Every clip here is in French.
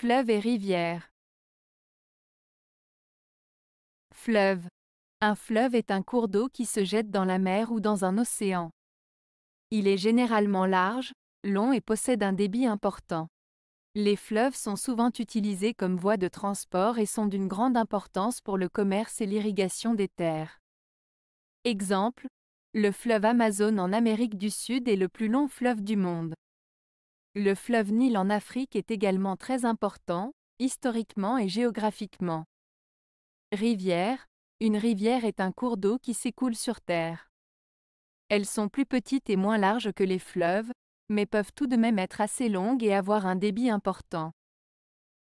Fleuve et rivières Fleuve. Un fleuve est un cours d'eau qui se jette dans la mer ou dans un océan. Il est généralement large, long et possède un débit important. Les fleuves sont souvent utilisés comme voie de transport et sont d'une grande importance pour le commerce et l'irrigation des terres. Exemple, le fleuve Amazon en Amérique du Sud est le plus long fleuve du monde. Le fleuve Nil en Afrique est également très important, historiquement et géographiquement. Rivière, une rivière est un cours d'eau qui s'écoule sur Terre. Elles sont plus petites et moins larges que les fleuves, mais peuvent tout de même être assez longues et avoir un débit important.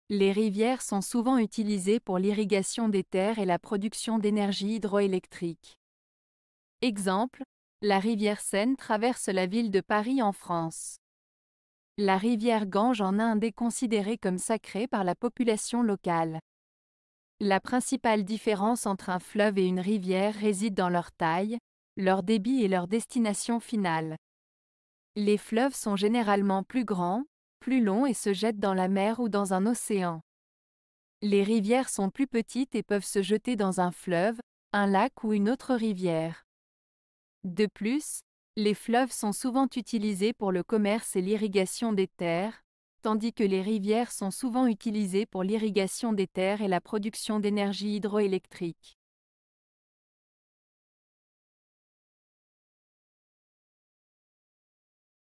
Les rivières sont souvent utilisées pour l'irrigation des terres et la production d'énergie hydroélectrique. Exemple, la rivière Seine traverse la ville de Paris en France. La rivière Gange en Inde est considérée comme sacrée par la population locale. La principale différence entre un fleuve et une rivière réside dans leur taille, leur débit et leur destination finale. Les fleuves sont généralement plus grands, plus longs et se jettent dans la mer ou dans un océan. Les rivières sont plus petites et peuvent se jeter dans un fleuve, un lac ou une autre rivière. De plus, les fleuves sont souvent utilisés pour le commerce et l'irrigation des terres, tandis que les rivières sont souvent utilisées pour l'irrigation des terres et la production d'énergie hydroélectrique.